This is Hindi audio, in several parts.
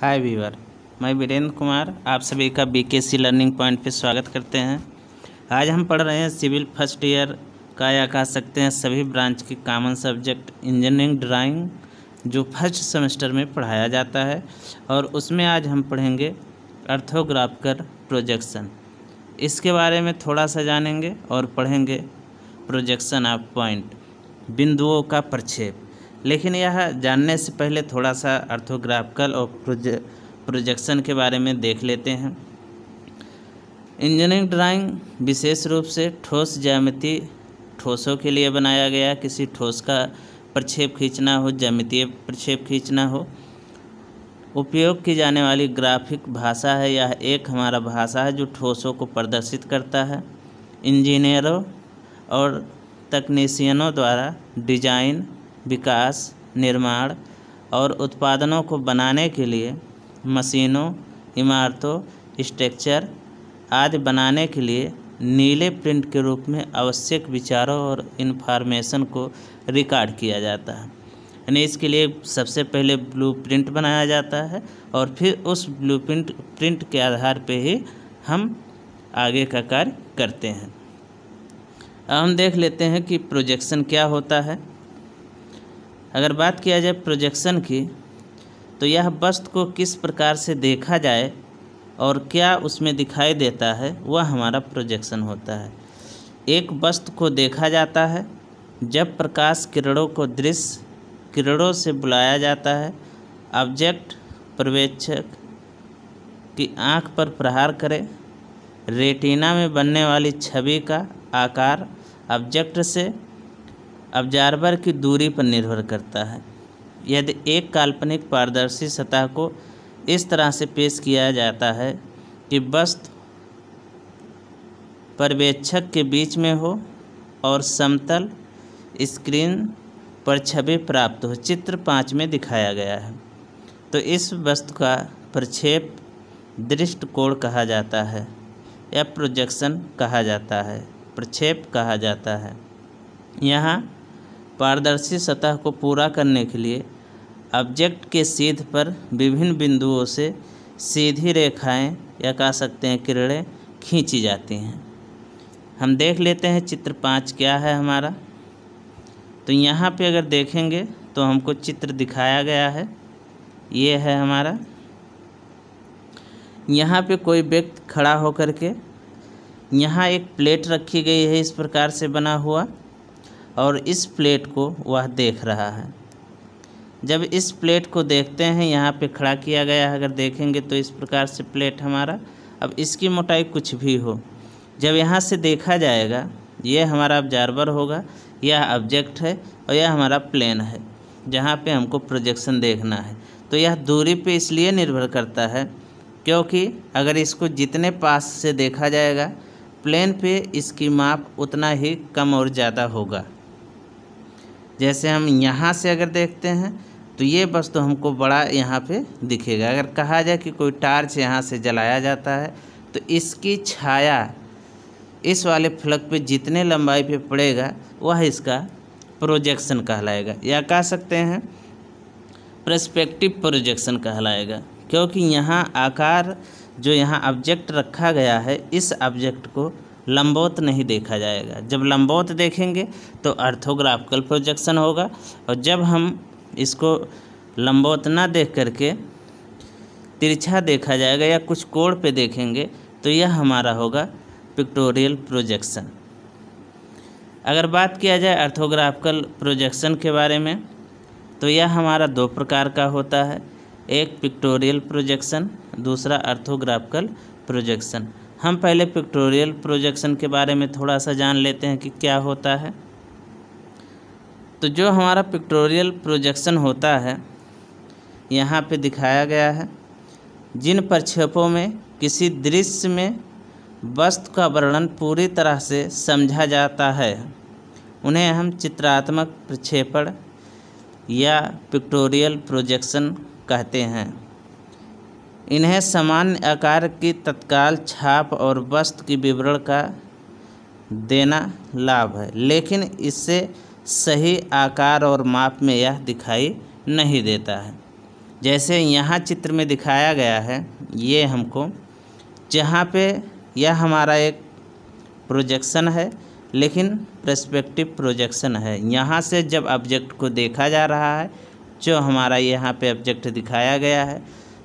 हाय वीवर मैं वीरेंद्र कुमार आप सभी का बीकेसी लर्निंग पॉइंट पे स्वागत करते हैं आज हम पढ़ रहे हैं सिविल फर्स्ट ईयर का या कह सकते हैं सभी ब्रांच के कॉमन सब्जेक्ट इंजीनियरिंग ड्राइंग जो फर्स्ट सेमेस्टर में पढ़ाया जाता है और उसमें आज हम पढ़ेंगे अर्थोग्राफकर प्रोजेक्शन इसके बारे में थोड़ा सा जानेंगे और पढ़ेंगे प्रोजेक्शन ऑफ पॉइंट बिंदुओं का प्रक्षेप लेकिन यह जानने से पहले थोड़ा सा अर्थोग्राफिकल और प्रोज प्रोजेक्शन के बारे में देख लेते हैं इंजीनियरिंग ड्राइंग विशेष रूप से ठोस ज्यामिति ठोसों के लिए बनाया गया किसी ठोस का प्रक्षेप खींचना हो ज्यामितीय प्रक्षेप खींचना हो उपयोग की जाने वाली ग्राफिक भाषा है यह एक हमारा भाषा है जो ठोसों को प्रदर्शित करता है इंजीनियरों और तकनीशियनों द्वारा डिजाइन विकास निर्माण और उत्पादनों को बनाने के लिए मशीनों इमारतों स्ट्रक्चर आदि बनाने के लिए नीले प्रिंट के रूप में आवश्यक विचारों और इन्फॉर्मेशन को रिकॉर्ड किया जाता है यानी इसके लिए सबसे पहले ब्लू प्रिंट बनाया जाता है और फिर उस ब्लू प्रिंट प्रिंट के आधार पर ही हम आगे का कार्य करते हैं अब हम देख लेते हैं कि प्रोजेक्शन क्या होता है अगर बात किया जाए प्रोजेक्शन की तो यह वस्तु को किस प्रकार से देखा जाए और क्या उसमें दिखाई देता है वह हमारा प्रोजेक्शन होता है एक वस्तु को देखा जाता है जब प्रकाश किरणों को दृश्य किरणों से बुलाया जाता है ऑब्जेक्ट प्रवेक्षक की आंख पर प्रहार करें रेटिना में बनने वाली छवि का आकार ऑब्जेक्ट से ऑब्जार्वर की दूरी पर निर्भर करता है यदि एक काल्पनिक पारदर्शी सतह को इस तरह से पेश किया जाता है कि वस्तु पर्यवेक्षक के बीच में हो और समतल स्क्रीन पर छवि प्राप्त हो चित्र पाँच में दिखाया गया है तो इस वस्तु का प्रक्षेप दृष्टिकोण कहा जाता है या प्रोजेक्शन कहा जाता है प्रक्षेप कहा जाता है यहाँ पारदर्शी सतह को पूरा करने के लिए ऑब्जेक्ट के सीध पर विभिन्न बिंदुओं से सीधी रेखाएं या कह सकते हैं किरणें खींची जाती हैं हम देख लेते हैं चित्र पाँच क्या है हमारा तो यहाँ पे अगर देखेंगे तो हमको चित्र दिखाया गया है ये है हमारा यहाँ पे कोई व्यक्ति खड़ा होकर के यहाँ एक प्लेट रखी गई है इस प्रकार से बना हुआ और इस प्लेट को वह देख रहा है जब इस प्लेट को देखते हैं यहाँ पे खड़ा किया गया है अगर देखेंगे तो इस प्रकार से प्लेट हमारा अब इसकी मोटाई कुछ भी हो जब यहाँ से देखा जाएगा ये हमारा ऑब्जार्वर होगा यह ऑब्जेक्ट है और यह हमारा प्लेन है जहाँ पे हमको प्रोजेक्शन देखना है तो यह दूरी पे इसलिए निर्भर करता है क्योंकि अगर इसको जितने पास से देखा जाएगा प्लेन पे इसकी माप उतना ही कम और ज़्यादा होगा जैसे हम यहाँ से अगर देखते हैं तो ये वस्तु तो हमको बड़ा यहाँ पे दिखेगा अगर कहा जाए कि कोई टार्च यहाँ से जलाया जाता है तो इसकी छाया इस वाले फ्लग पे जितने लंबाई पे पड़ेगा वह इसका प्रोजेक्शन कहलाएगा या कह सकते हैं प्रस्पेक्टिव प्रोजेक्शन कहलाएगा क्योंकि यहाँ आकार जो यहाँ ऑब्जेक्ट रखा गया है इस ऑब्जेक्ट को लंबौत नहीं देखा जाएगा जब लंबौत देखेंगे तो अर्थोग्राफिकल प्रोजेक्शन होगा और जब हम इसको लंबौत ना देख करके तिरछा देखा जाएगा या कुछ कोण पे देखेंगे तो यह हमारा होगा पिक्टोरियल प्रोजेक्शन अगर बात किया जाए अर्थोग्राफिकल प्रोजेक्शन के बारे में तो यह हमारा दो प्रकार का होता है एक पिक्टोरियल प्रोजेक्शन दूसरा अर्थोग्राफिकल प्रोजेक्शन हम पहले पिक्टोरियल प्रोजेक्शन के बारे में थोड़ा सा जान लेते हैं कि क्या होता है तो जो हमारा पिक्टोरियल प्रोजेक्शन होता है यहाँ पे दिखाया गया है जिन प्रक्षेपों में किसी दृश्य में वस्तु का वर्णन पूरी तरह से समझा जाता है उन्हें हम चित्रात्मक प्रक्षेपण या पिक्टोरियल प्रोजेक्शन कहते हैं इन्हें सामान्य आकार की तत्काल छाप और वस्त्र की विवरण का देना लाभ है लेकिन इससे सही आकार और माप में यह दिखाई नहीं देता है जैसे यहाँ चित्र में दिखाया गया है ये हमको जहाँ पे यह हमारा एक प्रोजेक्शन है लेकिन प्रस्पेक्टिव प्रोजेक्शन है यहाँ से जब ऑब्जेक्ट को देखा जा रहा है जो हमारा यहाँ पे ऑब्जेक्ट दिखाया गया है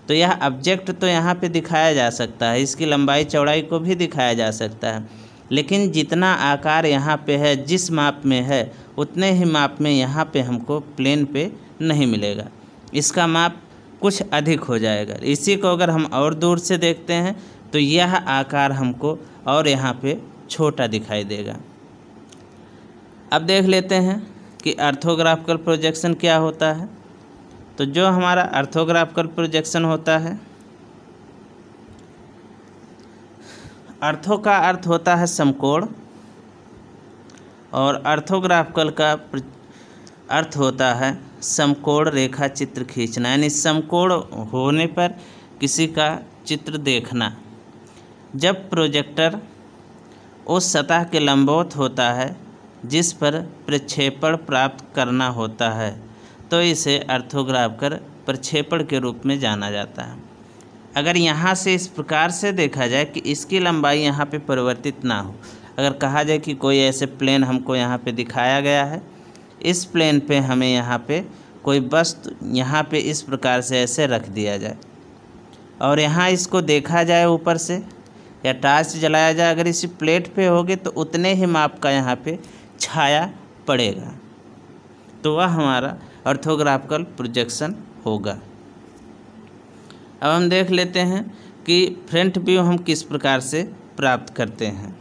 तो यह ऑब्जेक्ट तो यहाँ पे दिखाया जा सकता है इसकी लंबाई चौड़ाई को भी दिखाया जा सकता है लेकिन जितना आकार यहाँ पे है जिस माप में है उतने ही माप में यहाँ पे हमको प्लेन पे नहीं मिलेगा इसका माप कुछ अधिक हो जाएगा इसी को अगर हम और दूर से देखते हैं तो यह आकार हमको और यहाँ पर छोटा दिखाई देगा अब देख लेते हैं कि अर्थोग्राफिकल प्रोजेक्शन क्या होता है तो जो हमारा अर्थोग्राफिकल प्रोजेक्शन होता है अर्थों का अर्थ होता है समकोण और अर्थोग्राफिकल का अर्थ होता है समकोण रेखा चित्र खींचना यानी समकोण होने पर किसी का चित्र देखना जब प्रोजेक्टर उस सतह के लंबवत होता है जिस पर प्रक्षेपण प्राप्त करना होता है तो इसे अर्थोग्राफ कर प्रक्षेपण के रूप में जाना जाता है अगर यहाँ से इस प्रकार से देखा जाए कि इसकी लंबाई यहाँ पे परिवर्तित ना हो अगर कहा जाए कि कोई ऐसे प्लेन हमको यहाँ पे दिखाया गया है इस प्लेन पे हमें यहाँ पे कोई वस्तु यहाँ पे इस प्रकार से ऐसे रख दिया जाए और यहाँ इसको देखा जाए ऊपर से या टार्च जलाया जाए अगर इसी प्लेट पर होगी तो उतने ही माप का यहाँ पर छाया पड़ेगा तो वह हमारा अर्थोग्राफिकल प्रोजेक्शन होगा अब हम देख लेते हैं कि फ्रंट व्यू हम किस प्रकार से प्राप्त करते हैं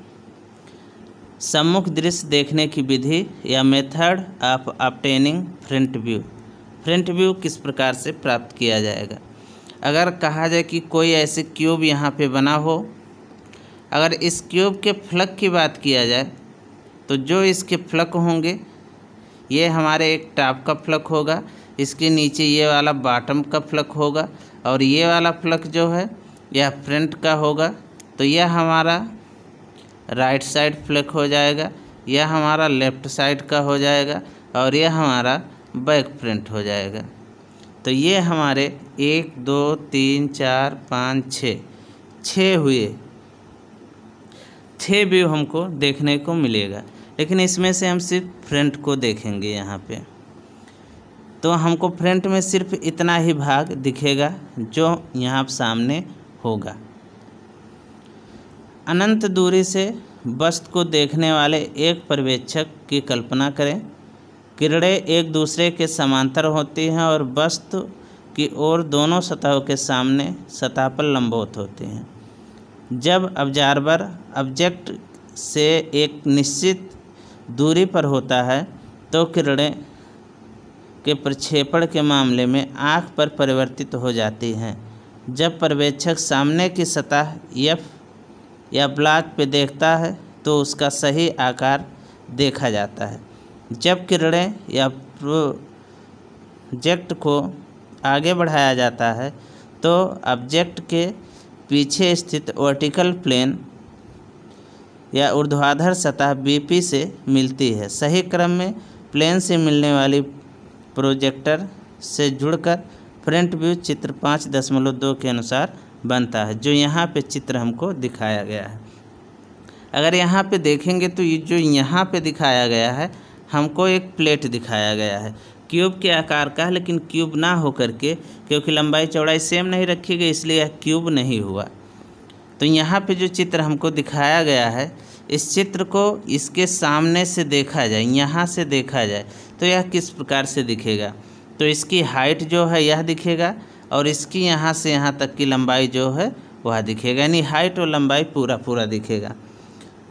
सम्मुख दृश्य देखने की विधि या method of obtaining front view front view किस प्रकार से प्राप्त किया जाएगा अगर कहा जाए कि कोई ऐसे क्यूब यहाँ पे बना हो अगर इस क्यूब के फ्लक की बात किया जाए तो जो इसके फ्लक होंगे ये हमारे एक टॉप का फ्लक होगा इसके नीचे ये वाला बॉटम का फ्लक होगा और ये वाला फ्लक जो है यह फ्रंट का होगा तो यह हमारा राइट साइड फ्लक हो जाएगा यह हमारा लेफ्ट साइड का हो जाएगा और यह हमारा बैक फ्रंट हो जाएगा तो ये हमारे एक दो तीन चार पाँच छः छः हुए छः व्यू हमको देखने को मिलेगा लेकिन इसमें से हम सिर्फ फ्रंट को देखेंगे यहाँ पे तो हमको फ्रंट में सिर्फ इतना ही भाग दिखेगा जो यहाँ सामने होगा अनंत दूरी से वस्तु को देखने वाले एक पर्यवेक्षक की कल्पना करें किरणें एक दूसरे के समांतर होती हैं और वस्तु की ओर दोनों सतहों के सामने सतह पर लंबवत होती हैं जब ऑब्जर्वर ऑब्जेक्ट से एक निश्चित दूरी पर होता है तो किरणें के प्रक्षेपण के मामले में आँख पर परिवर्तित हो जाती हैं जब पर्यवेक्षक सामने की सतह यफ या ब्लाक पे देखता है तो उसका सही आकार देखा जाता है जब किरणें या प्रोजेक्ट को आगे बढ़ाया जाता है तो ऑब्जेक्ट के पीछे स्थित वर्टिकल प्लेन या ऊर्ध्वाधर सतह बीपी से मिलती है सही क्रम में प्लेन से मिलने वाली प्रोजेक्टर से जुड़कर फ्रंट व्यू चित्र पाँच दशमलव दो के अनुसार बनता है जो यहाँ पे चित्र हमको दिखाया गया है अगर यहाँ पे देखेंगे तो ये जो यहाँ पे दिखाया गया है हमको एक प्लेट दिखाया गया है क्यूब के आकार का है लेकिन क्यूब ना होकर के क्योंकि लंबाई चौड़ाई सेम नहीं रखी गई इसलिए यह क्यूब नहीं हुआ तो यहाँ पे जो चित्र हमको दिखाया गया है इस चित्र को इसके सामने से देखा जाए यहाँ से देखा जाए तो यह किस प्रकार से दिखेगा तो इसकी हाइट जो है यह दिखेगा और इसकी यहाँ से यहाँ तक की लंबाई जो है वह दिखेगा यानी हाइट और लंबाई पूरा पूरा दिखेगा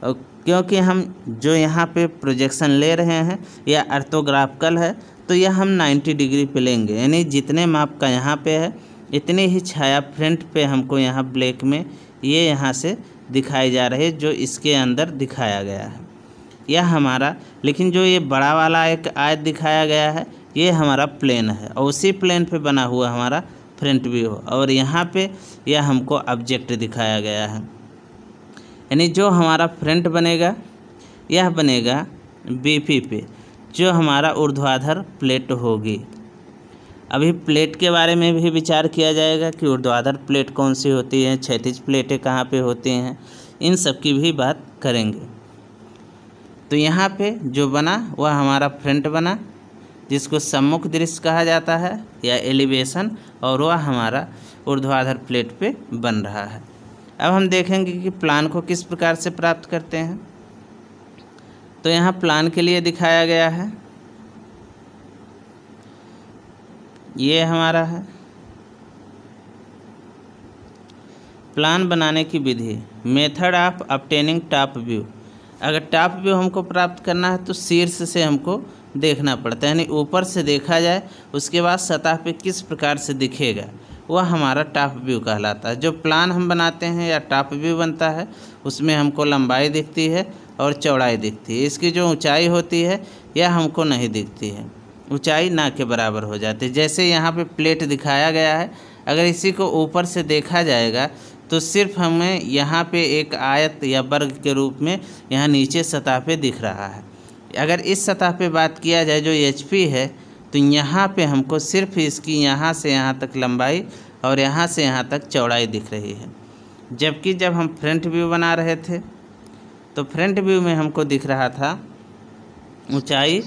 और क्योंकि हम जो यहाँ पे प्रोजेक्शन ले रहे हैं यह अर्थोग्राफिकल है तो यह हम 90 डिग्री पे लेंगे यानी जितने माप का यहाँ पे है इतने ही छाया फ्रंट पे हमको यहाँ ब्लैक में ये यहाँ से दिखाई जा रही है जो इसके अंदर दिखाया गया है यह हमारा लेकिन जो ये बड़ा वाला एक आयत दिखाया गया है ये हमारा प्लेन है और उसी प्लेन पे बना हुआ हमारा फ्रंट व्यू और यहाँ पे यह हमको ऑब्जेक्ट दिखाया गया है यानी जो हमारा फ्रंट बनेगा यह बनेगा बी पे जो हमारा ऊर्ध्वाधर प्लेट होगी अभी प्लेट के बारे में भी विचार किया जाएगा कि ऊर्ध्वाधर प्लेट कौन सी होती है क्षैतिज प्लेटें कहाँ पे होती हैं इन सब की भी बात करेंगे तो यहाँ पे जो बना वह हमारा फ्रंट बना जिसको सम्मुख दृश्य कहा जाता है या एलिवेशन और वह हमारा ऊर्ध्वाधर प्लेट पे बन रहा है अब हम देखेंगे कि प्लान को किस प्रकार से प्राप्त करते हैं तो यहाँ प्लान के लिए दिखाया गया है ये हमारा है प्लान बनाने की विधि method of obtaining top view अगर टॉप व्यू हमको प्राप्त करना है तो शीर्ष से हमको देखना पड़ता है यानी ऊपर से देखा जाए उसके बाद सतह पे किस प्रकार से दिखेगा वह हमारा टॉप व्यू कहलाता है जो प्लान हम बनाते हैं या टॉप व्यू बनता है उसमें हमको लंबाई दिखती है और चौड़ाई दिखती है इसकी जो ऊंचाई होती है यह हमको नहीं दिखती है ऊंचाई ना के बराबर हो जाती जैसे यहाँ पे प्लेट दिखाया गया है अगर इसी को ऊपर से देखा जाएगा तो सिर्फ हमें यहाँ पे एक आयत या वर्ग के रूप में यहाँ नीचे सतह पे दिख रहा है अगर इस सतह पे बात किया जाए जो एच है तो यहाँ पे हमको सिर्फ इसकी यहाँ से यहाँ तक लंबाई और यहाँ से यहाँ तक चौड़ाई दिख रही है जबकि जब हम फ्रंट व्यू बना रहे थे तो फ्रंट व्यू में हमको दिख रहा था ऊँचाई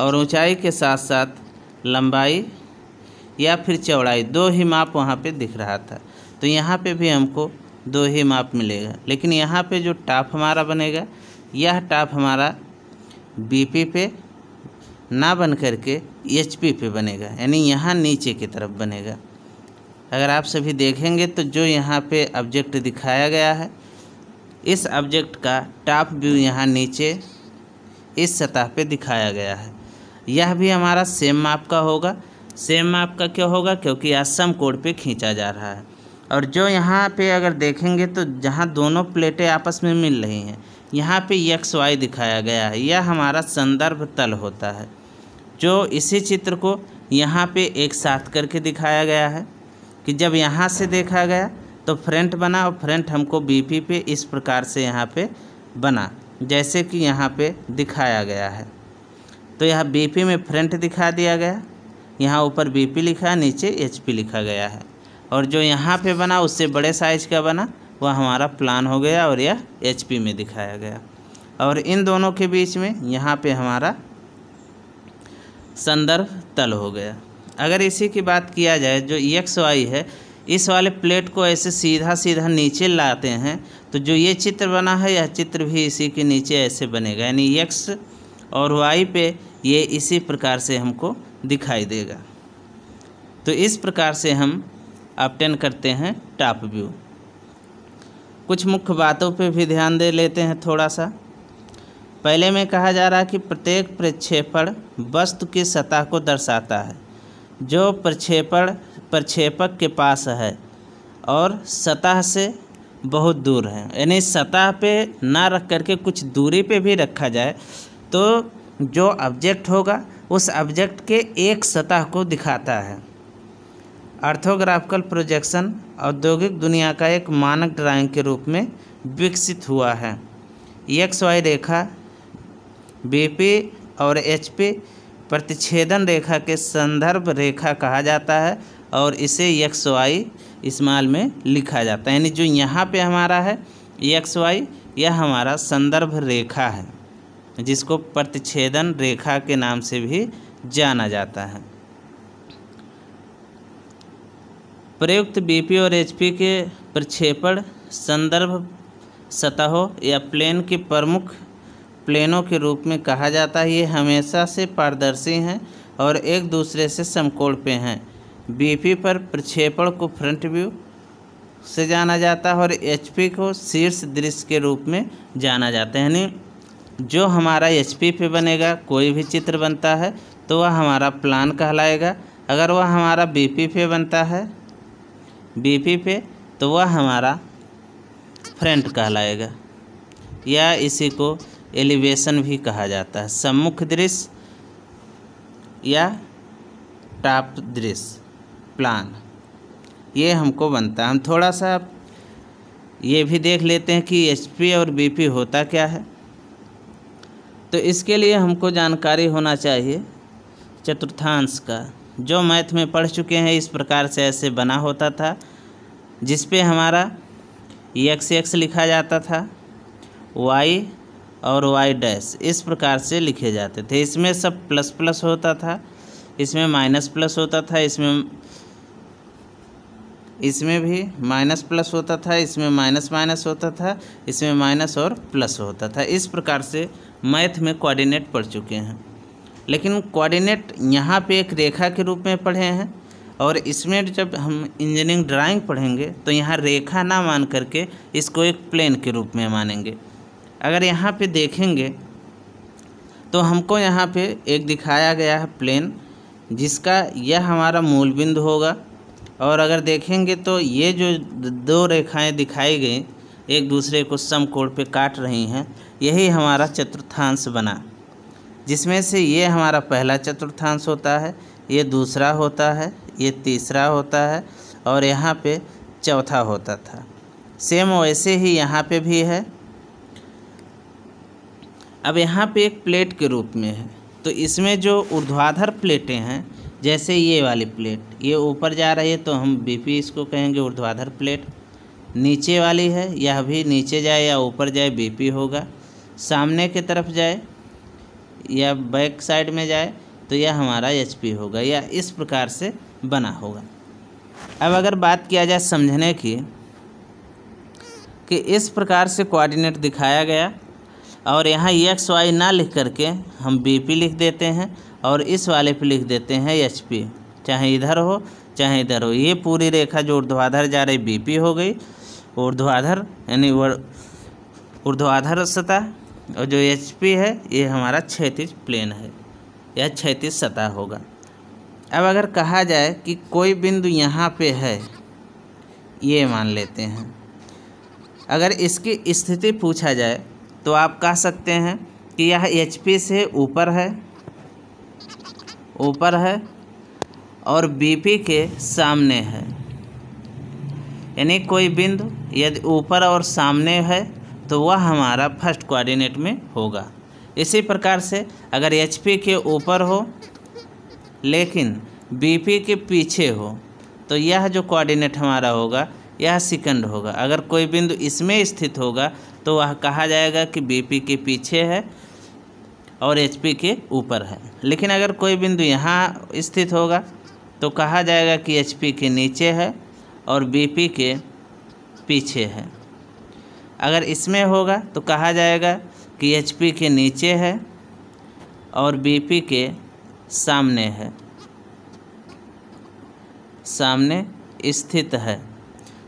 और ऊंचाई के साथ साथ लंबाई या फिर चौड़ाई दो ही माप वहाँ पे दिख रहा था तो यहाँ पे भी हमको दो ही माप मिलेगा लेकिन यहाँ पे जो टाप हमारा बनेगा यह टाप हमारा बीपी पे ना बन करके एच पी पे बनेगा यानी यहाँ नीचे की तरफ बनेगा अगर आप सभी देखेंगे तो जो यहाँ पे ऑब्जेक्ट दिखाया गया है इस ऑब्जेक्ट का टॉप व्यू यहाँ नीचे इस सतह पे दिखाया गया है यह भी हमारा सेम माप का होगा सेम माप का क्यों होगा क्योंकि यह सम कोड पे खींचा जा रहा है और जो यहाँ पे अगर देखेंगे तो जहाँ दोनों प्लेटें आपस में मिल रही हैं यहाँ पे यक्स वाई दिखाया गया है यह हमारा संदर्भ तल होता है जो इसी चित्र को यहाँ पे एक साथ करके दिखाया गया है कि जब यहाँ से देखा गया तो फ्रंट बना और फ्रंट हमको बीपी पे इस प्रकार से यहाँ पे बना जैसे कि यहाँ पे दिखाया गया है तो यहाँ बीपी में फ्रंट दिखा दिया गया यहाँ ऊपर बीपी लिखा नीचे एचपी लिखा गया है और जो यहाँ पे बना उससे बड़े साइज का बना वह हमारा प्लान हो गया और यह एचपी में दिखाया गया और इन दोनों के बीच में यहाँ पे हमारा संदर्भ तल हो गया अगर इसी की बात किया जाए जो एक्स वाई है इस वाले प्लेट को ऐसे सीधा सीधा नीचे लाते हैं तो जो ये चित्र बना है यह चित्र भी इसी के नीचे ऐसे बनेगा यानी एक्स और वाई पे ये इसी प्रकार से हमको दिखाई देगा तो इस प्रकार से हम अपटेन करते हैं टॉप व्यू कुछ मुख्य बातों पे भी ध्यान दे लेते हैं थोड़ा सा पहले में कहा जा रहा है कि प्रत्येक प्रक्षेपण वस्तु की सतह को दर्शाता है जो प्रक्षेपण प्रक्षेपक के पास है और सतह से बहुत दूर है यानी सतह पे ना रख करके कुछ दूरी पे भी रखा जाए तो जो ऑब्जेक्ट होगा उस ऑब्जेक्ट के एक सतह को दिखाता है अर्थोग्राफिकल प्रोजेक्शन औद्योगिक दुनिया का एक मानक ड्राइंग के रूप में विकसित हुआ है एक्स वाई रेखा बीपी और एचपी प्रतिच्छेदन रेखा के संदर्भ रेखा कहा जाता है और इसे एक्स वाई इस्माल में लिखा जाता है यानी जो यहाँ पे हमारा है एक्स वाई यह हमारा संदर्भ रेखा है जिसको प्रतिच्छेदन रेखा के नाम से भी जाना जाता है प्रयुक्त बीपी और एचपी के प्रक्षेपण संदर्भ सतहों या प्लेन के प्रमुख प्लेनों के रूप में कहा जाता है ये हमेशा से पारदर्शी हैं और एक दूसरे से समकोण पे हैं बीपी पर प्रक्षेपण को फ्रंट व्यू से जाना जाता है और एचपी को शीर्ष दृश्य के रूप में जाना जाता है यानी जो हमारा एच पी पे बनेगा कोई भी चित्र बनता है तो वह हमारा प्लान कहलाएगा अगर वह हमारा बी पी पे बनता है बी पी पे तो वह हमारा फ्रंट कहलाएगा या इसी को एलिवेशन भी कहा जाता है सम्मुख दृश्य या टॉप दृश्य प्लान ये हमको बनता है हम थोड़ा सा ये भी देख लेते हैं कि एच पी और बी पी होता क्या है तो इसके लिए हमको जानकारी होना चाहिए चतुर्थांश का जो मैथ में पढ़ चुके हैं इस प्रकार से ऐसे बना होता था जिस पे हमारा एक्स एक्स लिखा जाता था वाई और वाई डैश इस प्रकार से लिखे जाते थे इसमें सब प्लस प्लस होता था इसमें माइनस प्लस होता था इसमें इसमें भी माइनस प्लस होता था इसमें माइनस माइनस होता था इसमें माइनस और प्लस होता था इस प्रकार से मैथ में कोऑर्डिनेट पढ़ चुके हैं लेकिन कोऑर्डिनेट यहाँ पे एक रेखा के रूप में पढ़े हैं और इसमें जब हम इंजीनियरिंग ड्राइंग पढ़ेंगे तो यहाँ रेखा ना मान करके इसको एक प्लेन के रूप में मानेंगे अगर यहाँ पे देखेंगे तो हमको यहाँ पे एक दिखाया गया है प्लेन जिसका यह हमारा मूल बिंदु होगा और अगर देखेंगे तो ये जो दो रेखाएं दिखाई गई एक दूसरे को समकोण पे काट रही हैं यही हमारा चतुर्थांश बना जिसमें से ये हमारा पहला चतुर्थांश होता है ये दूसरा होता है ये तीसरा होता है और यहाँ पे चौथा होता था सेम वैसे ही यहाँ पे भी है अब यहाँ पे एक प्लेट के रूप में है तो इसमें जो ऊर्ध्वाधर प्लेटें हैं जैसे ये वाली प्लेट ये ऊपर जा रही है तो हम बीपी इसको कहेंगे ऊर्ध्वाधर प्लेट नीचे वाली है यह भी नीचे जाए या ऊपर जाए बीपी होगा सामने की तरफ जाए या बैक साइड में जाए तो यह हमारा एच पी होगा या इस प्रकार से बना होगा अब अगर बात किया जाए समझने की कि इस प्रकार से कोऑर्डिनेट दिखाया गया और यहाँ एक्स वाई ना लिख करके हम बी पी लिख देते हैं और इस वाले पे लिख देते हैं एच पी चाहे इधर हो चाहे इधर हो ये पूरी रेखा जो ऊर्ध्वाधर जा रही बी पी हो गई ऊर्ध्वाधर यानी ऊर्ध्वाधर सतह और जो एच पी है ये हमारा क्षैतिज प्लेन है यह क्षैतिज सतह होगा अब अगर कहा जाए कि कोई बिंदु यहाँ पे है ये मान लेते हैं अगर इसकी स्थिति पूछा जाए तो आप कह सकते हैं कि यह एच पी से ऊपर है ऊपर है और बी पी के सामने है यानी कोई बिंदु यदि ऊपर और सामने है तो वह हमारा फर्स्ट कोऑर्डिनेट में होगा इसी प्रकार से अगर एच के ऊपर हो लेकिन बी के पीछे हो तो यह जो कोऑर्डिनेट हमारा होगा यह सेकंड होगा अगर कोई बिंदु इसमें स्थित होगा तो वह कहा जाएगा कि बीपी के पीछे है और एचपी के ऊपर है लेकिन अगर कोई बिंदु यहाँ स्थित होगा तो कहा जाएगा कि एचपी के नीचे है और बीपी के पीछे है अगर इसमें होगा तो कहा जाएगा कि एच पी के नीचे है और बी पी के सामने है सामने स्थित है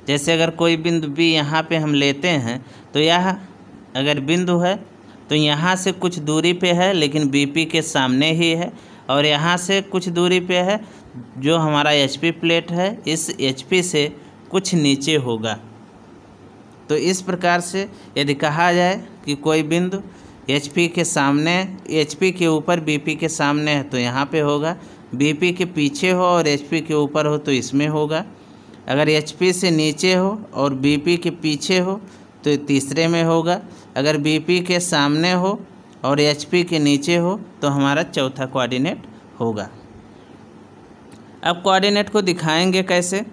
जैसे अगर कोई बिंदु बी यहाँ पे हम लेते हैं तो यह अगर बिंदु है तो यहाँ से कुछ दूरी पे है लेकिन पी के सामने ही है और यहाँ से कुछ दूरी पे है जो हमारा पी प्लेट है इस पी से कुछ नीचे होगा तो इस प्रकार से यदि कहा जाए कि कोई बिंदु एच के सामने एच के ऊपर बी के सामने है तो यहाँ पे होगा बी के पीछे हो और एच के ऊपर हो तो इसमें होगा अगर एच से नीचे हो और बी के पीछे हो तो तीसरे में होगा अगर बी के सामने हो और एच के नीचे हो तो हमारा चौथा कोऑर्डिनेट होगा अब कोऑर्डिनेट को दिखाएंगे कैसे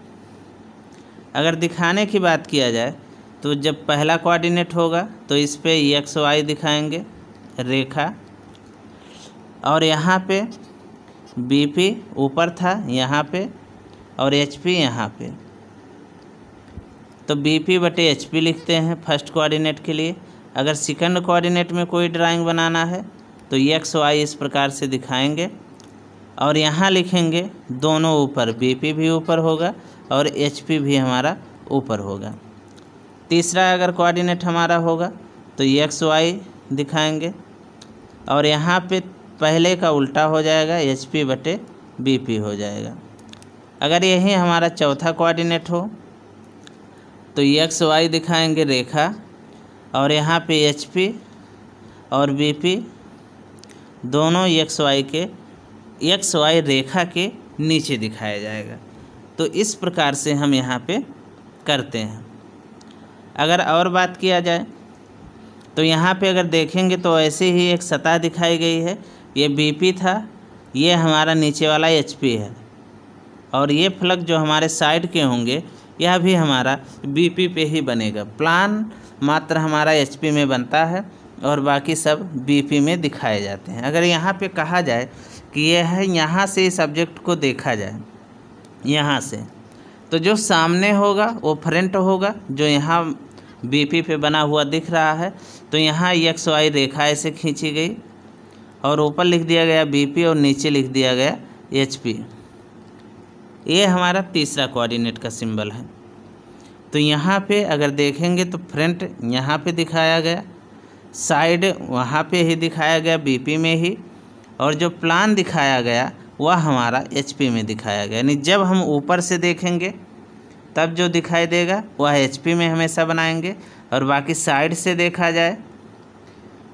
अगर दिखाने की बात किया जाए तो जब पहला कोऑर्डिनेट होगा तो इस पर एक्स वाई दिखाएंगे रेखा और यहाँ पे बीपी ऊपर था यहाँ पे और एच पी यहाँ पे तो बी पी बटे एच पी लिखते हैं फर्स्ट कोऑर्डिनेट के लिए अगर सेकंड कोऑर्डिनेट में कोई ड्राइंग बनाना है तो एक्स वाई इस प्रकार से दिखाएंगे और यहाँ लिखेंगे दोनों ऊपर बी पी भी ऊपर होगा और एच पी भी हमारा ऊपर होगा तीसरा अगर कोऑर्डिनेट हमारा होगा तो एक्स वाई दिखाएंगे और यहाँ पे पहले का उल्टा हो जाएगा एच पी बटे बी पी हो जाएगा अगर यही हमारा चौथा कोऑर्डिनेट हो तो एक्स वाई दिखाएंगे रेखा और यहाँ पे एच पी और बी पी दोनों एक्स वाई के एक्स वाई रेखा के नीचे दिखाया जाएगा तो इस प्रकार से हम यहाँ पे करते हैं अगर और बात किया जाए तो यहाँ पे अगर देखेंगे तो ऐसे ही एक सतह दिखाई गई है ये बीपी था ये हमारा नीचे वाला एचपी है और ये फ्लग जो हमारे साइड के होंगे यह भी हमारा बीपी पे ही बनेगा प्लान मात्र हमारा एचपी में बनता है और बाकी सब बीपी में दिखाए जाते हैं अगर यहाँ पे कहा जाए कि यह है यहाँ से इस ऑब्जेक्ट को देखा जाए यहाँ से तो जो सामने होगा वो फ्रंट होगा जो यहाँ बी पी पे बना हुआ दिख रहा है तो यहाँ एक्स वाई रेखा ऐसे खींची गई और ऊपर लिख दिया गया बी पी और नीचे लिख दिया गया एच पी ये हमारा तीसरा कोऑर्डिनेट का सिंबल है तो यहाँ पे अगर देखेंगे तो फ्रंट यहाँ पे दिखाया गया साइड वहाँ पे ही दिखाया गया बीपी में ही और जो प्लान दिखाया गया वह हमारा पी में दिखाया गया यानी जब हम ऊपर से देखेंगे तब जो दिखाई देगा वह एच पी में हमेशा बनाएंगे और बाकी साइड से देखा जाए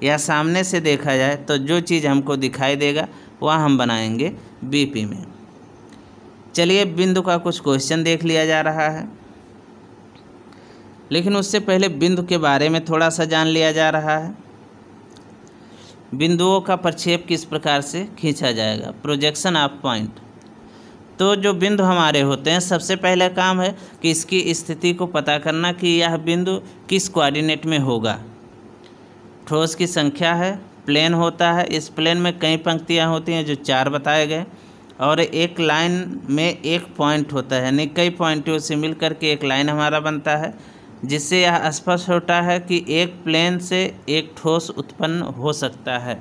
या सामने से देखा जाए तो जो चीज़ हमको दिखाई देगा वह हम बनाएंगे बीपी में चलिए बिंदु का कुछ क्वेश्चन देख लिया जा रहा है लेकिन उससे पहले बिंदु के बारे में थोड़ा सा जान लिया जा रहा है बिंदुओं का प्रक्षेप किस प्रकार से खींचा जाएगा प्रोजेक्शन ऑफ पॉइंट तो जो बिंदु हमारे होते हैं सबसे पहला काम है कि इसकी स्थिति को पता करना कि यह बिंदु किस कोऑर्डिनेट में होगा ठोस की संख्या है प्लेन होता है इस प्लेन में कई पंक्तियाँ होती हैं जो चार बताए गए और एक लाइन में एक पॉइंट होता है यानी कई पॉइंटों से मिल करके एक लाइन हमारा बनता है जिससे यह स्पष्ट होता है कि एक प्लेन से एक ठोस उत्पन्न हो सकता है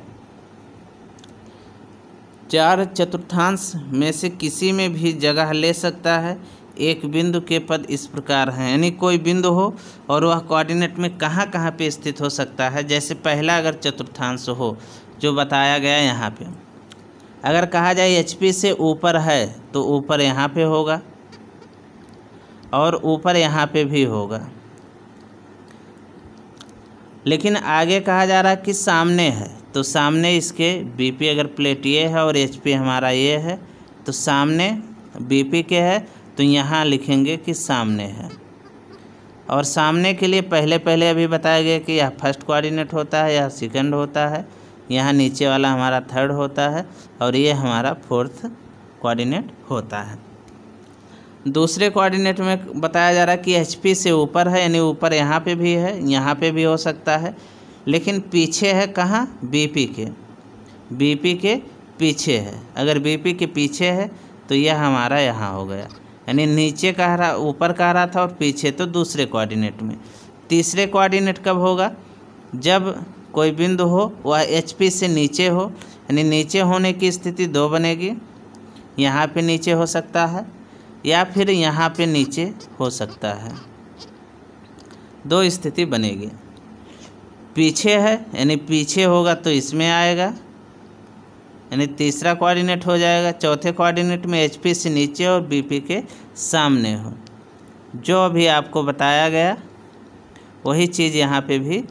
चार चतुर्थांश में से किसी में भी जगह ले सकता है एक बिंदु के पद इस प्रकार हैं यानी कोई बिंदु हो और वह कोऑर्डिनेट में कहाँ कहाँ पे स्थित हो सकता है जैसे पहला अगर चतुर्थांश हो जो बताया गया यहाँ पे अगर कहा जाए एच से ऊपर है तो ऊपर यहाँ पे होगा और ऊपर यहाँ पे भी होगा लेकिन आगे कहा जा रहा है कि सामने है तो सामने इसके बीपी अगर प्लेट ये है और एचपी हमारा ये है तो सामने बीपी के है तो यहाँ लिखेंगे कि सामने है और सामने के लिए पहले पहले अभी बताया गया कि यह फर्स्ट कोऑर्डिनेट होता है यह सेकंड होता है यहाँ नीचे वाला हमारा थर्ड होता है और ये हमारा फोर्थ कोऑर्डिनेट होता है दूसरे कोऑर्डिनेट में बताया जा रहा है कि एच से ऊपर है यानी ऊपर यहाँ पे भी है यहाँ पे भी हो सकता है लेकिन पीछे है कहाँ बीपी के बीपी के पीछे है अगर बीपी के पीछे है तो यह हमारा यहाँ हो गया यानी नीचे कह रहा ऊपर कह रहा था और पीछे तो दूसरे कोऑर्डिनेट में तीसरे कोऑर्डिनेट कब होगा जब कोई बिंदु हो वह एच पी से नीचे हो यानी नीचे होने की स्थिति दो बनेगी यहाँ पे नीचे हो सकता है या फिर यहाँ पे नीचे हो सकता है दो स्थिति बनेगी पीछे है यानी पीछे होगा तो इसमें आएगा यानी तीसरा कोऑर्डिनेट हो जाएगा चौथे कोऑर्डिनेट में एच पी से नीचे और बी पी के सामने हो जो अभी आपको बताया गया वही चीज़ यहाँ पे भी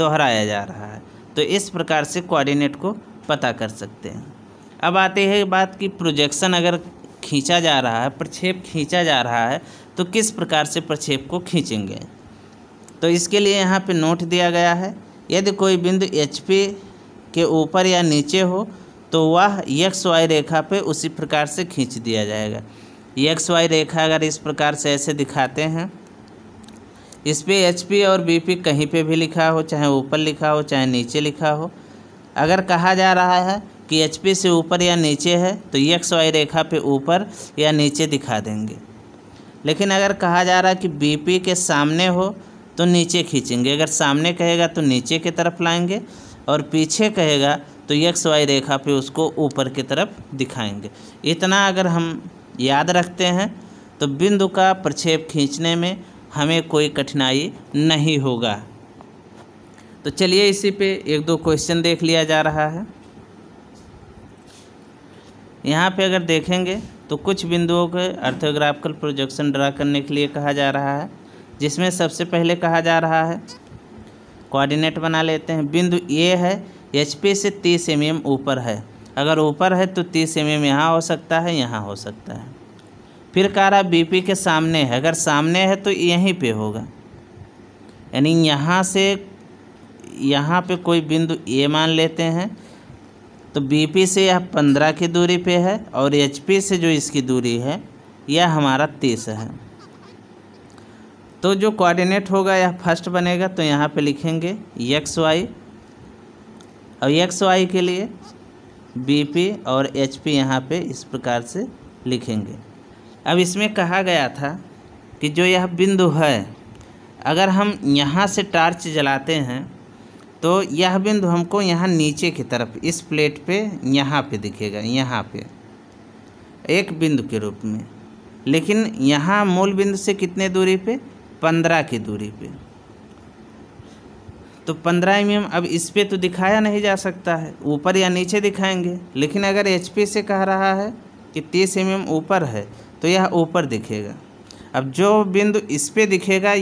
दोहराया जा रहा है तो इस प्रकार से कोऑर्डिनेट को पता कर सकते हैं अब आती है बात कि प्रोजेक्शन अगर खींचा जा रहा है प्रक्षेप खींचा जा रहा है तो किस प्रकार से प्रक्षेप को खींचेंगे तो इसके लिए यहाँ पे नोट दिया गया है यदि कोई बिंदु एच के ऊपर या नीचे हो तो वह यक्स वाई रेखा पे उसी प्रकार से खींच दिया जाएगा यक्स वाई रेखा अगर इस प्रकार से ऐसे दिखाते हैं इस पर एच और बी कहीं पे भी लिखा हो चाहे ऊपर लिखा हो चाहे नीचे लिखा हो अगर कहा जा रहा है कि एच से ऊपर या नीचे है तो यक्स वाई रेखा पे ऊपर या नीचे दिखा देंगे लेकिन अगर कहा जा रहा है कि बी के सामने हो तो नीचे खींचेंगे अगर सामने कहेगा तो नीचे की तरफ लाएंगे और पीछे कहेगा तो यक्स वाई रेखा पे उसको ऊपर की तरफ दिखाएंगे इतना अगर हम याद रखते हैं तो बिंदु का प्रक्षेप खींचने में हमें कोई कठिनाई नहीं होगा तो चलिए इसी पे एक दो क्वेश्चन देख लिया जा रहा है यहाँ पे अगर देखेंगे तो कुछ बिंदुओं के अर्थोग्राफिकल प्रोजेक्शन ड्रा करने के लिए कहा जा रहा है जिसमें सबसे पहले कहा जा रहा है कोऑर्डिनेट बना लेते हैं बिंदु ए है एच पी से तीस एम एम ऊपर है अगर ऊपर है तो तीस एम एम यहाँ हो सकता है यहाँ हो सकता है फिर कह रहा बी पी के सामने है अगर सामने है तो यहीं पे होगा यानी यहाँ से यहाँ पे कोई बिंदु ए मान लेते हैं तो पी से यह पंद्रह की दूरी पे है और पी से जो इसकी दूरी है यह हमारा तीस है तो जो कोऑर्डिनेट होगा यह फर्स्ट बनेगा तो यहाँ पे लिखेंगे एक्स वाई और एक्स वाई के लिए बीपी और एचपी यहाँ पर इस प्रकार से लिखेंगे अब इसमें कहा गया था कि जो यह बिंदु है अगर हम यहाँ से टार्च जलाते हैं तो यह बिंदु हमको यहाँ नीचे की तरफ इस प्लेट पे यहाँ पे दिखेगा यहाँ पे एक बिंदु के रूप में लेकिन यहाँ मूल बिंदु से कितने दूरी पे पंद्रह की दूरी पे तो पंद्रह एम अब इस पर तो दिखाया नहीं जा सकता है ऊपर या नीचे दिखाएंगे लेकिन अगर एच से कह रहा है कि तीस एम ऊपर है तो यह ऊपर दिखेगा अब जो बिंदु इस पर दिखेगा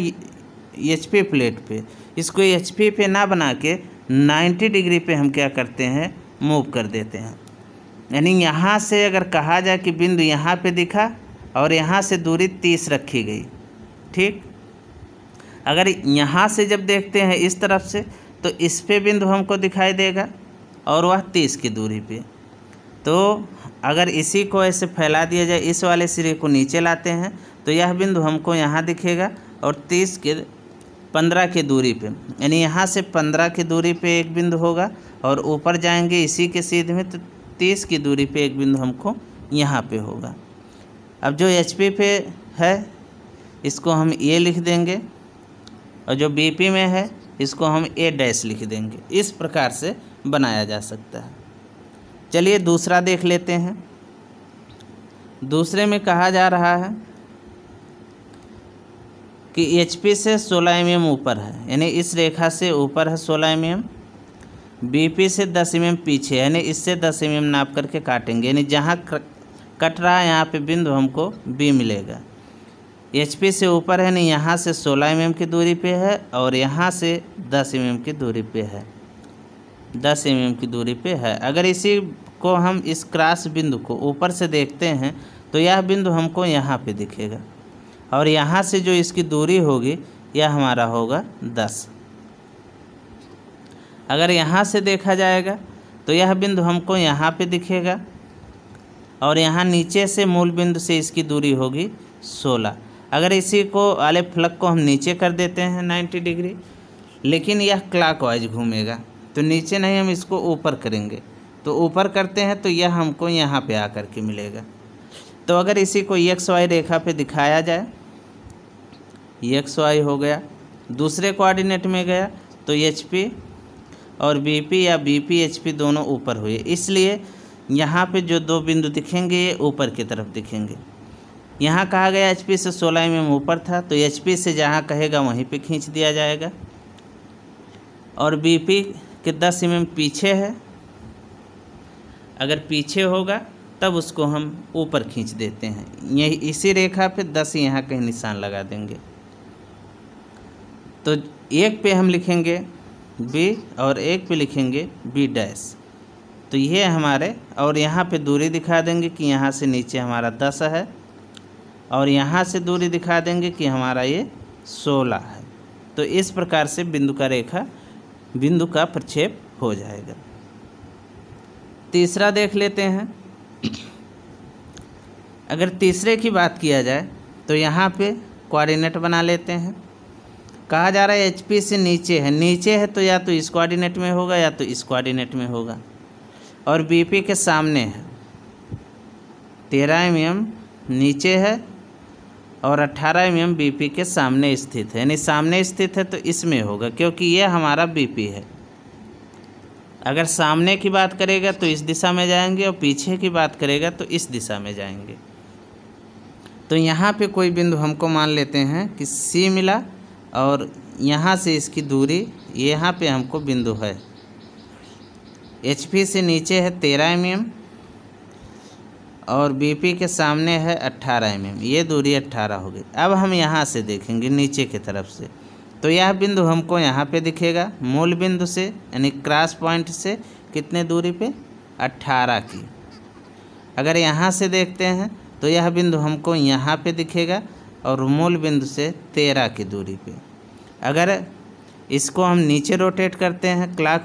एच प्लेट पे इसको एच पे ना बना के नाइन्टी डिग्री पे हम क्या करते हैं मूव कर देते हैं यानी यहाँ से अगर कहा जाए कि बिंदु यहाँ पे दिखा और यहाँ से दूरी तीस रखी गई ठीक अगर यहाँ से जब देखते हैं इस तरफ से तो इस पे बिंदु हमको दिखाई देगा और वह तीस की दूरी पे तो अगर इसी को ऐसे फैला दिया जाए इस वाले सिरे को नीचे लाते हैं तो यह बिंदु हमको यहाँ दिखेगा और तीस के पंद्रह की दूरी पे यानी यहाँ से पंद्रह की दूरी पे एक बिंदु होगा और ऊपर जाएंगे इसी के सीध में तो तीस की दूरी पे एक बिंदु हमको यहाँ पे होगा अब जो एच पे है इसको हम ये लिख देंगे और जो बीपी में है इसको हम ए डैश लिख देंगे इस प्रकार से बनाया जा सकता है चलिए दूसरा देख लेते हैं दूसरे में कहा जा रहा है कि एच पी से 16 एम mm ऊपर है यानी इस रेखा से ऊपर है 16 एम mm, बीपी से 10 एम mm पीछे यानी इससे 10 एम mm नाप करके काटेंगे यानी जहाँ कट रहा है यहाँ पे बिंदु हमको बी मिलेगा एच पी से ऊपर है नहीं यहाँ से 16 एम mm की दूरी पे है और यहाँ से 10 एम mm की दूरी पे है 10 एम mm की दूरी पे है अगर इसी को हम इस क्रॉस बिंदु को ऊपर से देखते हैं तो यह बिंदु हमको यहाँ पे दिखेगा और यहाँ से जो इसकी दूरी होगी यह हमारा होगा 10 अगर यहाँ से देखा जाएगा तो यह बिंदु हमको यहाँ पर दिखेगा और यहाँ नीचे से मूल बिंदु से इसकी दूरी होगी सोलह अगर इसी को वाले फ्लग को हम नीचे कर देते हैं नाइन्टी डिग्री लेकिन यह क्लाकवाइज घूमेगा तो नीचे नहीं हम इसको ऊपर करेंगे तो ऊपर करते हैं तो यह हमको यहाँ पे आ के मिलेगा तो अगर इसी को एक वाई रेखा पे दिखाया जाए एक्स वाई हो गया दूसरे कोऑर्डिनेट में गया तो एच पी और बी पी या बी पी एच पी दोनों ऊपर हुए इसलिए यहाँ पे जो दो बिंदु दिखेंगे ये ऊपर की तरफ दिखेंगे यहाँ कहा गया एच से सोलह एम mm ऊपर था तो एच से जहाँ कहेगा वहीं पे खींच दिया जाएगा और बी के दस एम mm पीछे है अगर पीछे होगा तब उसको हम ऊपर खींच देते हैं यही इसी रेखा पे दस यहाँ कहीं निशान लगा देंगे तो एक पे हम लिखेंगे बी और एक पे लिखेंगे बी डैश तो ये हमारे और यहाँ पे दूरी दिखा देंगे कि यहाँ से नीचे हमारा दस है और यहाँ से दूरी दिखा देंगे कि हमारा ये सोलह है तो इस प्रकार से बिंदु का रेखा बिंदु का प्रक्षेप हो जाएगा तीसरा देख लेते हैं अगर तीसरे की बात किया जाए तो यहाँ पे कोऑर्डिनेट बना लेते हैं कहा जा रहा है एच पी से नीचे है नीचे है तो या तो इस कोऑर्डिनेट में होगा या तो इस कोऑर्डिनेट में होगा और बी पी के सामने है तेरह एम नीचे है और 18 एम एम के सामने स्थित है यानी सामने स्थित है तो इसमें होगा क्योंकि ये हमारा बीपी है अगर सामने की बात करेगा तो इस दिशा में जाएंगे और पीछे की बात करेगा तो इस दिशा में जाएंगे तो यहाँ पे कोई बिंदु हमको मान लेते हैं कि सी मिला और यहाँ से इसकी दूरी यहाँ पे हमको बिंदु है एच से नीचे है तेरह एम और बीपी के सामने है 18 एम एम ये दूरी 18 होगी अब हम यहाँ से देखेंगे नीचे की तरफ से तो यह बिंदु हमको यहाँ पे दिखेगा मूल बिंदु से यानी क्रॉस पॉइंट से कितने दूरी पे 18 की अगर यहाँ से देखते हैं तो यह बिंदु हमको यहाँ पे दिखेगा और मूल बिंदु से तेरह की दूरी पे अगर इसको हम नीचे रोटेट करते हैं क्लाक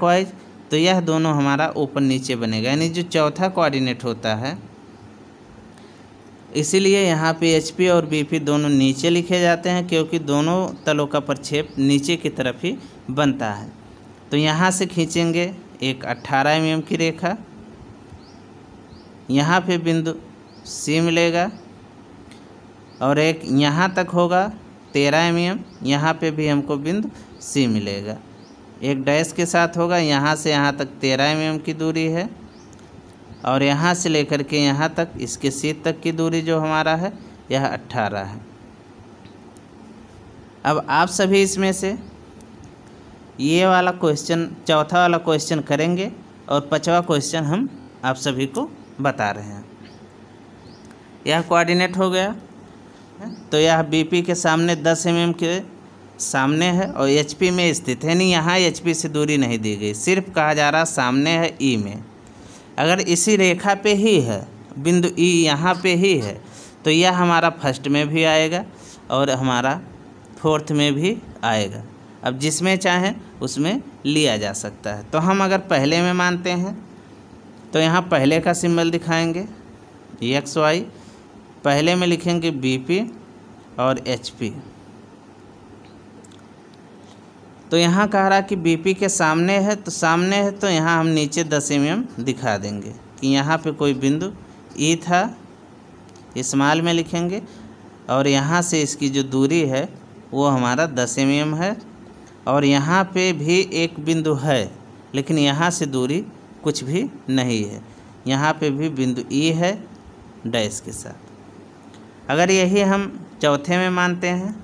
तो यह दोनों हमारा ऊपर नीचे बनेगा यानी जो चौथा कोऑर्डिनेट होता है इसीलिए यहाँ पे एच पी और बी पी दोनों नीचे लिखे जाते हैं क्योंकि दोनों तलों का प्रक्षेप नीचे की तरफ ही बनता है तो यहाँ से खींचेंगे एक 18 एम की रेखा यहाँ पे बिंदु सी मिलेगा और एक यहाँ तक होगा 13 एम यहाँ पे भी हमको बिंदु सी मिलेगा एक डैश के साथ होगा यहाँ से यहाँ तक 13 एम की दूरी है और यहाँ से लेकर के यहाँ तक इसके सीट तक की दूरी जो हमारा है यह अट्ठारह है अब आप सभी इसमें से ये वाला क्वेश्चन चौथा वाला क्वेश्चन करेंगे और पाँचवा क्वेश्चन हम आप सभी को बता रहे हैं यह कोऑर्डिनेट हो गया तो यह बीपी के सामने 10 एम के सामने है और एचपी में स्थित है नहीं यहाँ एचपी से दूरी नहीं दी गई सिर्फ कहा जा रहा सामने है ई e में अगर इसी रेखा पे ही है बिंदु ई e यहाँ पे ही है तो यह हमारा फर्स्ट में भी आएगा और हमारा फोर्थ में भी आएगा अब जिसमें चाहें उसमें लिया जा सकता है तो हम अगर पहले में मानते हैं तो यहाँ पहले का सिंबल दिखाएंगे एक्स वाई पहले में लिखेंगे बी पी और एच पी तो यहाँ कह रहा कि बीपी के सामने है तो सामने है तो यहाँ हम नीचे दस एम दिखा देंगे कि यहाँ पे कोई बिंदु ई e था इस्माल में लिखेंगे और यहाँ से इसकी जो दूरी है वो हमारा दस एम है और यहाँ पे भी एक बिंदु है लेकिन यहाँ से दूरी कुछ भी नहीं है यहाँ पे भी बिंदु ई e है डैश के साथ अगर यही हम चौथे में मानते हैं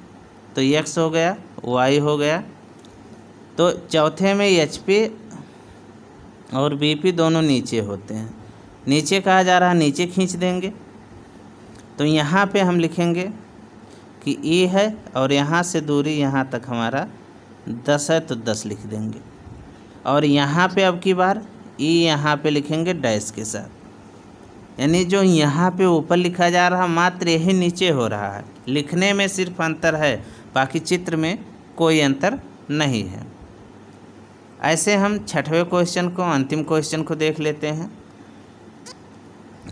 तो यक्स हो गया वाई हो गया तो चौथे में एच और बी दोनों नीचे होते हैं नीचे कहा जा रहा है नीचे खींच देंगे तो यहाँ पे हम लिखेंगे कि ई e है और यहाँ से दूरी यहाँ तक हमारा दस है तो दस लिख देंगे और यहाँ पे अब की बार ई e यहाँ पे लिखेंगे डैश के साथ यानी जो यहाँ पे ऊपर लिखा जा रहा मात्र यही नीचे हो रहा है लिखने में सिर्फ अंतर है बाकी चित्र में कोई अंतर नहीं है ऐसे हम छठवें क्वेश्चन को अंतिम क्वेश्चन को देख लेते हैं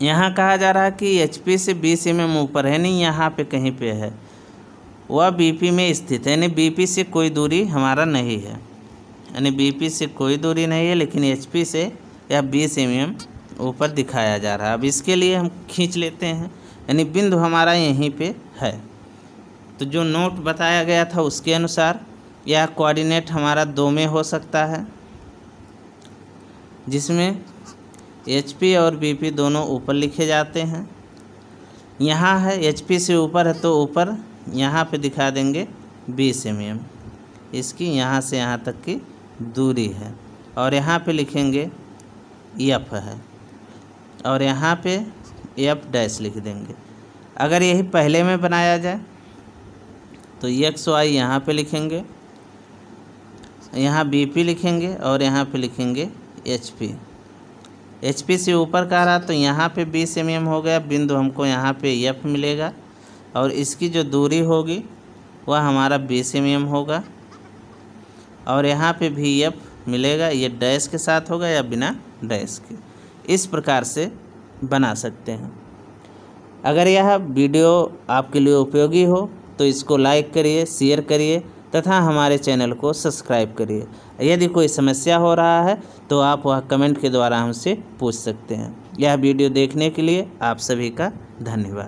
यहाँ कहा जा रहा है कि एच पी से बीस एम एम ऊपर है नहीं यहाँ पे कहीं पे है वह बीपी में स्थित है यानी बीपी से कोई दूरी हमारा नहीं है यानी बीपी से कोई दूरी नहीं है लेकिन एचपी से यह बीस एम ऊपर दिखाया जा रहा है अब इसके लिए हम खींच लेते हैं यानी बिंदु हमारा यहीं पे है तो जो नोट बताया गया था उसके अनुसार यह कोऑर्डिनेट हमारा दो में हो सकता है जिसमें एच और बी दोनों ऊपर लिखे जाते हैं यहाँ है एच से ऊपर है तो ऊपर यहाँ पे दिखा देंगे बीस एम इसकी यहाँ से यहाँ तक की दूरी है और यहाँ पे लिखेंगे यफ है और यहाँ पे एफ़ डैश लिख देंगे अगर यही पहले में बनाया जाए तो यक्स वाई यहाँ पे लिखेंगे यहाँ बी लिखेंगे और यहाँ पे लिखेंगे एच पी एच पी से ऊपर का रहा तो यहाँ पे बीस एम एम हो गया बिंदु हमको यहाँ पे एफ मिलेगा और इसकी जो दूरी होगी वह हमारा बीस एम एम होगा और यहाँ पे भी एफ मिलेगा ये डैश के साथ होगा या बिना डैश के इस प्रकार से बना सकते हैं अगर यह वीडियो आपके लिए उपयोगी हो तो इसको लाइक करिए शेयर करिए तथा हमारे चैनल को सब्सक्राइब करिए यदि कोई समस्या हो रहा है तो आप वह कमेंट के द्वारा हमसे पूछ सकते हैं यह वीडियो देखने के लिए आप सभी का धन्यवाद